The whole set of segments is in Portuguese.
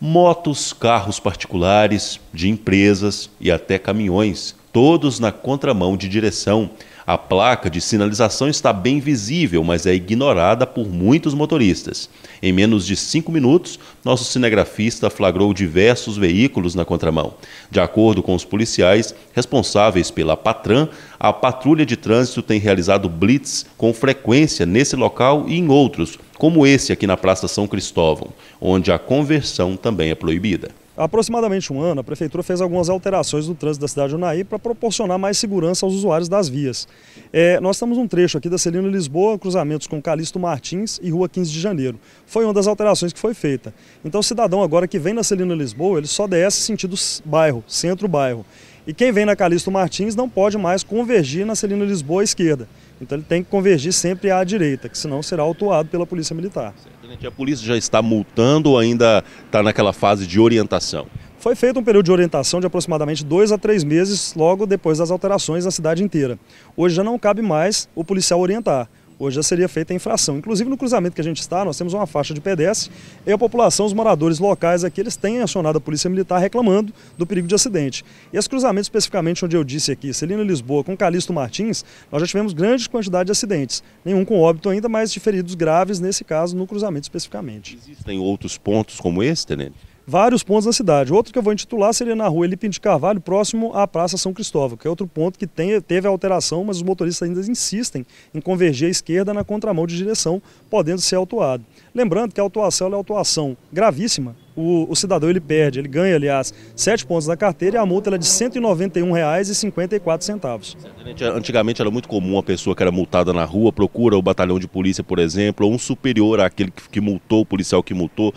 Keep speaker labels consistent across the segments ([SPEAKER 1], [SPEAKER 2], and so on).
[SPEAKER 1] motos, carros particulares, de empresas e até caminhões todos na contramão de direção. A placa de sinalização está bem visível, mas é ignorada por muitos motoristas. Em menos de cinco minutos, nosso cinegrafista flagrou diversos veículos na contramão. De acordo com os policiais responsáveis pela Patran, a patrulha de trânsito tem realizado blitz com frequência nesse local e em outros, como esse aqui na Praça São Cristóvão, onde a conversão também é proibida.
[SPEAKER 2] Há aproximadamente um ano, a Prefeitura fez algumas alterações no trânsito da cidade de Unai para proporcionar mais segurança aos usuários das vias. É, nós estamos num trecho aqui da Celina Lisboa, cruzamentos com Calixto Martins e Rua 15 de Janeiro. Foi uma das alterações que foi feita. Então o cidadão agora que vem na Celina Lisboa, ele só desce sentido bairro, centro-bairro. E quem vem na Calixto Martins não pode mais convergir na Celina Lisboa à esquerda. Então ele tem que convergir sempre à direita, que senão será autuado pela Polícia Militar.
[SPEAKER 1] Certamente. A polícia já está multando ou ainda está naquela fase de orientação?
[SPEAKER 2] Foi feito um período de orientação de aproximadamente dois a três meses, logo depois das alterações na cidade inteira. Hoje já não cabe mais o policial orientar hoje já seria feita a infração. Inclusive no cruzamento que a gente está, nós temos uma faixa de pedestre e a população, os moradores locais aqui, eles têm acionado a Polícia Militar reclamando do perigo de acidente. E esse cruzamento especificamente onde eu disse aqui, Celina Lisboa com Calixto Martins, nós já tivemos grande quantidade de acidentes, nenhum com óbito ainda, mas de feridos graves nesse caso no cruzamento especificamente.
[SPEAKER 1] Existem outros pontos como esse, Tenente?
[SPEAKER 2] vários pontos na cidade. Outro que eu vou intitular seria na rua Elipim de Carvalho, próximo à Praça São Cristóvão, que é outro ponto que tem, teve alteração, mas os motoristas ainda insistem em convergir à esquerda na contramão de direção, podendo ser autuado. Lembrando que a autuação é autuação gravíssima, o, o, cidadão ele perde, ele ganha, aliás, sete pontos na carteira e a multa é de R$ 191,54.
[SPEAKER 1] Antigamente era muito comum a pessoa que era multada na rua, procura o batalhão de polícia, por exemplo, ou um superior àquele que multou, o policial que multou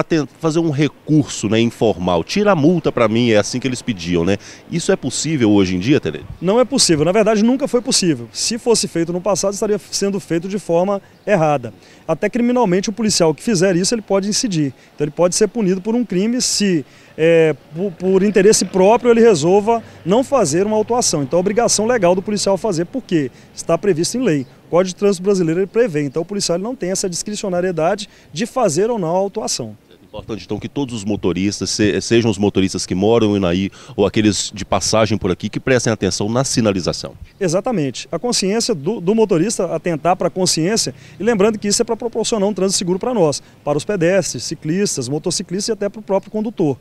[SPEAKER 1] para fazer um recurso né, informal. Tira a multa para mim, é assim que eles pediam, né? Isso é possível hoje em dia, Tere?
[SPEAKER 2] Não é possível, na verdade nunca foi possível. Se fosse feito no passado, estaria sendo feito de forma errada. Até criminalmente, o policial que fizer isso, ele pode incidir. Então ele pode ser punido por um crime se, é, por, por interesse próprio, ele resolva não fazer uma autuação. Então é obrigação legal do policial fazer, porque está previsto em lei. Código de Trânsito Brasileiro prevê, então o policial não tem essa discricionariedade de fazer ou não a autuação. É
[SPEAKER 1] importante então que todos os motoristas, sejam os motoristas que moram em Unaí ou aqueles de passagem por aqui, que prestem atenção na sinalização.
[SPEAKER 2] Exatamente. A consciência do, do motorista, atentar para a consciência e lembrando que isso é para proporcionar um trânsito seguro para nós, para os pedestres, ciclistas, motociclistas e até para o próprio condutor.